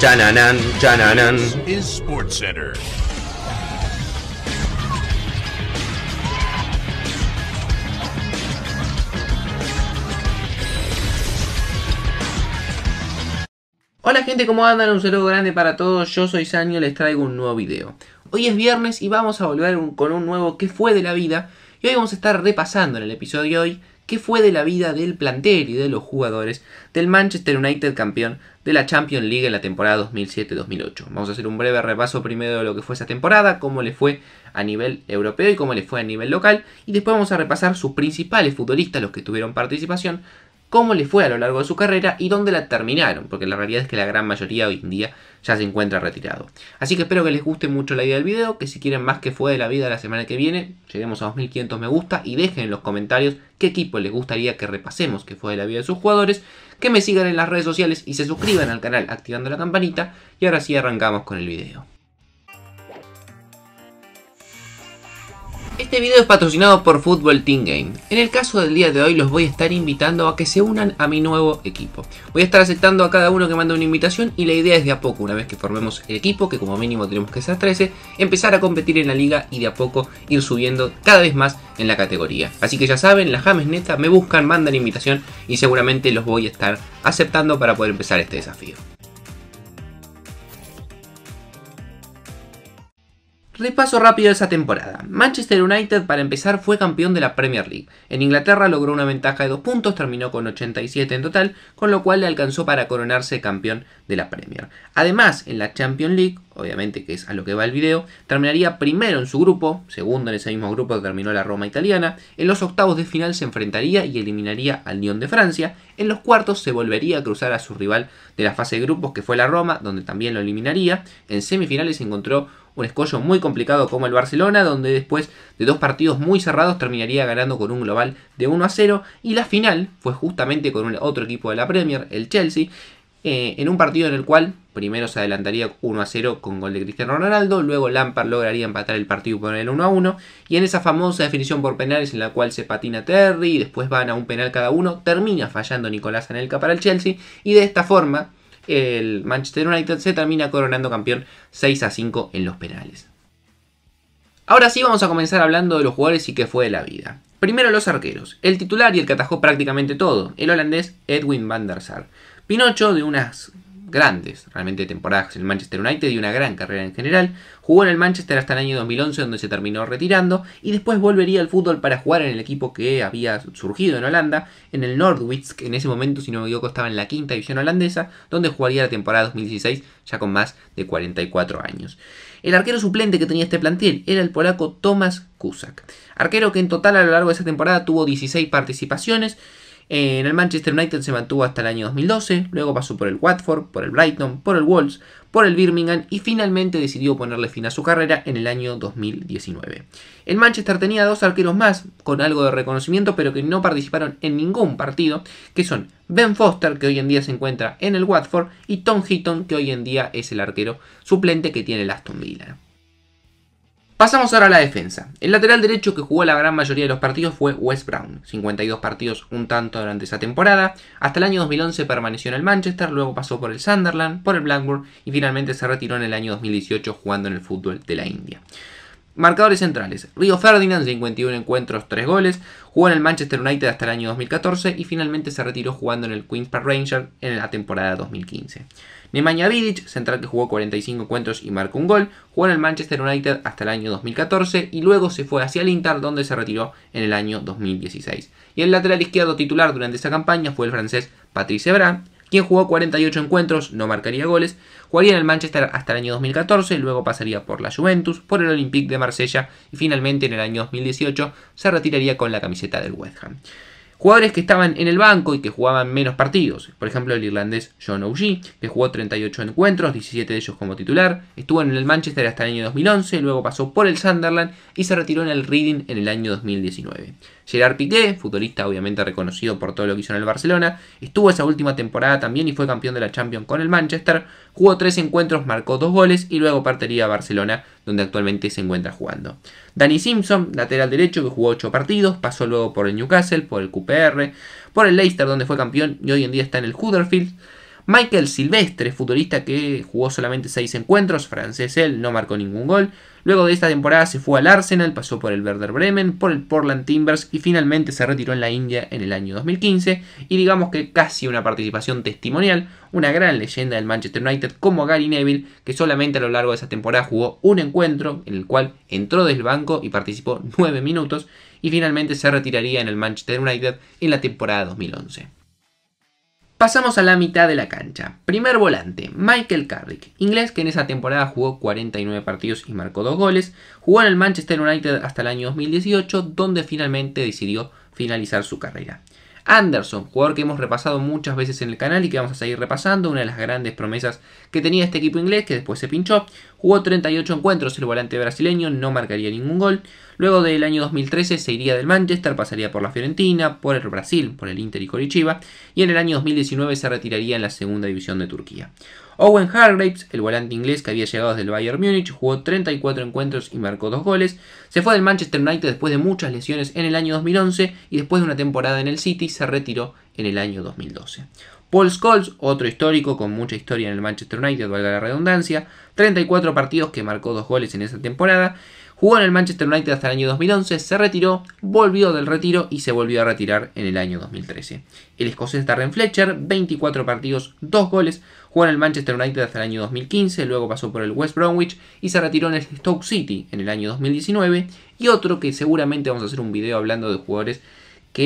Chananan, chananan. Hola gente, ¿cómo andan? Un saludo grande para todos. Yo soy Sanyo les traigo un nuevo video. Hoy es viernes y vamos a volver con un nuevo que fue de la vida? Y hoy vamos a estar repasando en el episodio de hoy qué fue de la vida del plantel y de los jugadores del Manchester United campeón de la Champions League en la temporada 2007-2008. Vamos a hacer un breve repaso primero de lo que fue esa temporada, cómo le fue a nivel europeo y cómo le fue a nivel local, y después vamos a repasar sus principales futbolistas, los que tuvieron participación cómo le fue a lo largo de su carrera y dónde la terminaron, porque la realidad es que la gran mayoría hoy en día ya se encuentra retirado. Así que espero que les guste mucho la idea del video, que si quieren más que fue de la vida la semana que viene, lleguemos a 2500 me gusta y dejen en los comentarios qué equipo les gustaría que repasemos que fue de la vida de sus jugadores, que me sigan en las redes sociales y se suscriban al canal activando la campanita y ahora sí arrancamos con el video. Este video es patrocinado por Football Team Game. En el caso del día de hoy los voy a estar invitando a que se unan a mi nuevo equipo. Voy a estar aceptando a cada uno que manda una invitación y la idea es de a poco, una vez que formemos el equipo, que como mínimo tenemos que ser 13, empezar a competir en la liga y de a poco ir subiendo cada vez más en la categoría. Así que ya saben, las James Neta me buscan, mandan invitación y seguramente los voy a estar aceptando para poder empezar este desafío. Repaso rápido de esa temporada. Manchester United para empezar fue campeón de la Premier League. En Inglaterra logró una ventaja de dos puntos, terminó con 87 en total, con lo cual le alcanzó para coronarse campeón de la Premier. Además, en la Champions League, obviamente que es a lo que va el video, terminaría primero en su grupo, segundo en ese mismo grupo que terminó la Roma italiana, en los octavos de final se enfrentaría y eliminaría al Lyon de Francia, en los cuartos se volvería a cruzar a su rival de la fase de grupos que fue la Roma, donde también lo eliminaría, en semifinales encontró un escollo muy complicado como el Barcelona, donde después de dos partidos muy cerrados terminaría ganando con un global de 1 a 0. Y la final fue justamente con otro equipo de la Premier, el Chelsea, eh, en un partido en el cual primero se adelantaría 1 a 0 con gol de Cristiano Ronaldo, luego Lampard lograría empatar el partido con el 1 a 1, y en esa famosa definición por penales en la cual se patina Terry y después van a un penal cada uno, termina fallando Nicolás Anelka para el Chelsea, y de esta forma el Manchester United se termina coronando campeón 6 a 5 en los penales. Ahora sí vamos a comenzar hablando de los jugadores y qué fue de la vida. Primero los arqueros, el titular y el que atajó prácticamente todo, el holandés Edwin van der Sar. Pinocho, de unas grandes, realmente temporadas en el Manchester United y una gran carrera en general. Jugó en el Manchester hasta el año 2011 donde se terminó retirando y después volvería al fútbol para jugar en el equipo que había surgido en Holanda, en el Nordwitz, que en ese momento si no me equivoco estaba en la quinta división holandesa, donde jugaría la temporada 2016 ya con más de 44 años. El arquero suplente que tenía este plantel era el polaco Tomasz Cusack arquero que en total a lo largo de esa temporada tuvo 16 participaciones, en el Manchester United se mantuvo hasta el año 2012, luego pasó por el Watford, por el Brighton, por el Wolves, por el Birmingham y finalmente decidió ponerle fin a su carrera en el año 2019. El Manchester tenía dos arqueros más con algo de reconocimiento pero que no participaron en ningún partido, que son Ben Foster que hoy en día se encuentra en el Watford y Tom Heaton que hoy en día es el arquero suplente que tiene el Aston Villa. Pasamos ahora a la defensa. El lateral derecho que jugó la gran mayoría de los partidos fue Wes Brown. 52 partidos, un tanto durante esa temporada. Hasta el año 2011 permaneció en el Manchester, luego pasó por el Sunderland, por el Blackburn y finalmente se retiró en el año 2018 jugando en el fútbol de la India. Marcadores centrales. Río Ferdinand, 51 encuentros, 3 goles. Jugó en el Manchester United hasta el año 2014 y finalmente se retiró jugando en el Queen's Park Rangers en la temporada 2015. Nemanja Vidic, central que jugó 45 encuentros y marcó un gol, jugó en el Manchester United hasta el año 2014 y luego se fue hacia el Inter donde se retiró en el año 2016. Y el lateral izquierdo titular durante esa campaña fue el francés Patrice Evra, quien jugó 48 encuentros, no marcaría goles, jugaría en el Manchester hasta el año 2014, luego pasaría por la Juventus, por el Olympique de Marsella y finalmente en el año 2018 se retiraría con la camiseta del West Ham. Jugadores que estaban en el banco y que jugaban menos partidos. Por ejemplo, el irlandés John O'Gee, que jugó 38 encuentros, 17 de ellos como titular. Estuvo en el Manchester hasta el año 2011, luego pasó por el Sunderland y se retiró en el Reading en el año 2019. Gerard Piqué, futbolista obviamente reconocido por todo lo que hizo en el Barcelona, estuvo esa última temporada también y fue campeón de la Champions con el Manchester. Jugó 3 encuentros, marcó 2 goles y luego partiría a Barcelona donde actualmente se encuentra jugando. Danny Simpson, lateral derecho, que jugó 8 partidos, pasó luego por el Newcastle, por el QPR, por el Leicester, donde fue campeón y hoy en día está en el Huddersfield. Michael Silvestre, futbolista que jugó solamente 6 encuentros, francés él, no marcó ningún gol. Luego de esta temporada se fue al Arsenal, pasó por el Werder Bremen, por el Portland Timbers y finalmente se retiró en la India en el año 2015. Y digamos que casi una participación testimonial, una gran leyenda del Manchester United como Gary Neville, que solamente a lo largo de esa temporada jugó un encuentro en el cual entró del banco y participó 9 minutos y finalmente se retiraría en el Manchester United en la temporada 2011. Pasamos a la mitad de la cancha. Primer volante, Michael Carrick, inglés que en esa temporada jugó 49 partidos y marcó dos goles. Jugó en el Manchester United hasta el año 2018, donde finalmente decidió finalizar su carrera. Anderson, jugador que hemos repasado muchas veces en el canal y que vamos a seguir repasando, una de las grandes promesas que tenía este equipo inglés, que después se pinchó, jugó 38 encuentros el volante brasileño, no marcaría ningún gol, luego del año 2013 se iría del Manchester, pasaría por la Fiorentina, por el Brasil, por el Inter y Coritiba, y en el año 2019 se retiraría en la segunda división de Turquía. Owen Hargraves, el volante inglés que había llegado desde el Bayern Múnich, jugó 34 encuentros y marcó dos goles. Se fue del Manchester United después de muchas lesiones en el año 2011 y después de una temporada en el City se retiró en el año 2012. Paul Scholes, otro histórico con mucha historia en el Manchester United, valga la redundancia, 34 partidos que marcó dos goles en esa temporada. Jugó en el Manchester United hasta el año 2011, se retiró, volvió del retiro y se volvió a retirar en el año 2013. El escocés Darren Fletcher, 24 partidos, 2 goles, jugó en el Manchester United hasta el año 2015, luego pasó por el West Bromwich y se retiró en el Stoke City en el año 2019. Y otro que seguramente vamos a hacer un video hablando de jugadores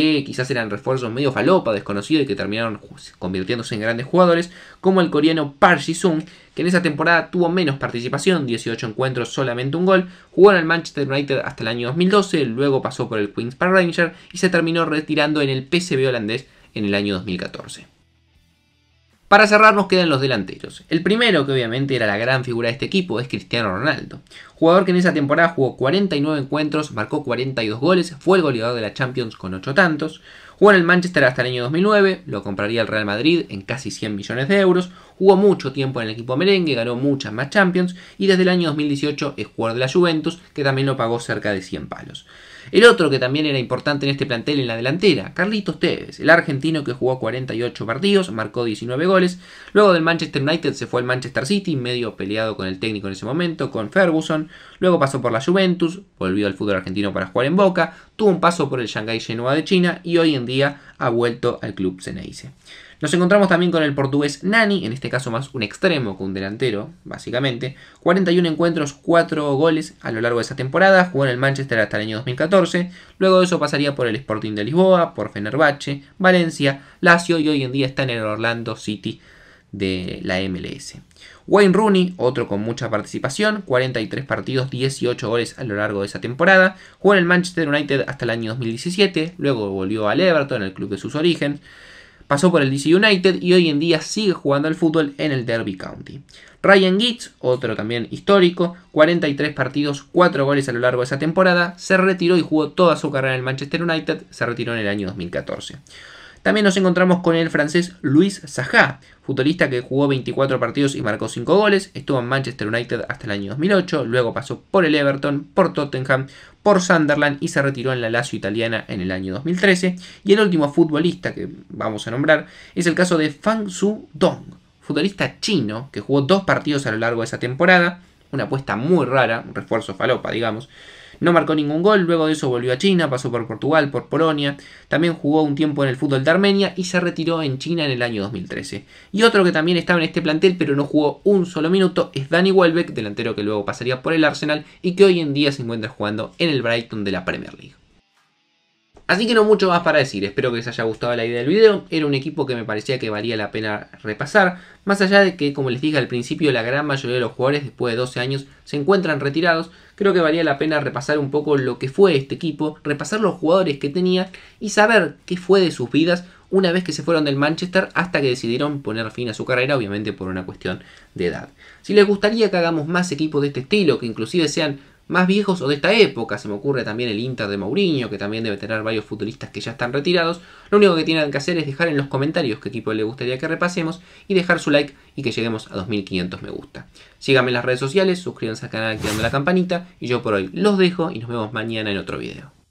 que quizás eran refuerzos medio falopa, desconocidos y que terminaron convirtiéndose en grandes jugadores, como el coreano Park Ji-sung, que en esa temporada tuvo menos participación, 18 encuentros, solamente un gol, jugó en el Manchester United hasta el año 2012, luego pasó por el Queens Park Rangers y se terminó retirando en el PSV holandés en el año 2014. Para cerrar nos quedan los delanteros. El primero, que obviamente era la gran figura de este equipo, es Cristiano Ronaldo. Jugador que en esa temporada jugó 49 encuentros, marcó 42 goles, fue el goleador de la Champions con 8 tantos. Jugó en el Manchester hasta el año 2009, lo compraría el Real Madrid en casi 100 millones de euros. Jugó mucho tiempo en el equipo merengue, ganó muchas más Champions y desde el año 2018 es jugador de la Juventus, que también lo pagó cerca de 100 palos. El otro que también era importante en este plantel en la delantera, Carlitos Tevez, el argentino que jugó 48 partidos, marcó 19 goles. Luego del Manchester United se fue al Manchester City, medio peleado con el técnico en ese momento, con Ferguson. Luego pasó por la Juventus, volvió al fútbol argentino para jugar en Boca, tuvo un paso por el Shanghai Genoa de China y hoy en día ha vuelto al club Zeneise. Nos encontramos también con el portugués Nani, en este caso más un extremo que un delantero, básicamente. 41 encuentros, 4 goles a lo largo de esa temporada, jugó en el Manchester hasta el año 2014, luego de eso pasaría por el Sporting de Lisboa, por Fenerbahce, Valencia, Lazio y hoy en día está en el Orlando City de la MLS. Wayne Rooney, otro con mucha participación, 43 partidos, 18 goles a lo largo de esa temporada. Jugó en el Manchester United hasta el año 2017, luego volvió al Everton, el club de sus orígenes. Pasó por el DC United y hoy en día sigue jugando al fútbol en el Derby County. Ryan Giggs, otro también histórico, 43 partidos, 4 goles a lo largo de esa temporada, se retiró y jugó toda su carrera en el Manchester United, se retiró en el año 2014. También nos encontramos con el francés Luis Sajá, futbolista que jugó 24 partidos y marcó 5 goles, estuvo en Manchester United hasta el año 2008, luego pasó por el Everton, por Tottenham, por Sunderland y se retiró en la Lazio italiana en el año 2013. Y el último futbolista que vamos a nombrar es el caso de Fang Su Dong, futbolista chino que jugó 2 partidos a lo largo de esa temporada, una apuesta muy rara, un refuerzo falopa, digamos no marcó ningún gol, luego de eso volvió a China, pasó por Portugal, por Polonia, también jugó un tiempo en el fútbol de Armenia y se retiró en China en el año 2013. Y otro que también estaba en este plantel pero no jugó un solo minuto es Danny Welbeck, delantero que luego pasaría por el Arsenal y que hoy en día se encuentra jugando en el Brighton de la Premier League. Así que no mucho más para decir, espero que les haya gustado la idea del video, era un equipo que me parecía que valía la pena repasar, más allá de que como les dije al principio la gran mayoría de los jugadores después de 12 años se encuentran retirados, creo que valía la pena repasar un poco lo que fue este equipo, repasar los jugadores que tenía y saber qué fue de sus vidas una vez que se fueron del Manchester hasta que decidieron poner fin a su carrera, obviamente por una cuestión de edad. Si les gustaría que hagamos más equipos de este estilo, que inclusive sean más viejos o de esta época. Se me ocurre también el Inter de Mourinho, que también debe tener varios futbolistas que ya están retirados. Lo único que tienen que hacer es dejar en los comentarios qué equipo les gustaría que repasemos y dejar su like y que lleguemos a 2500 me gusta. Síganme en las redes sociales, suscríbanse al canal activando la campanita y yo por hoy los dejo y nos vemos mañana en otro video.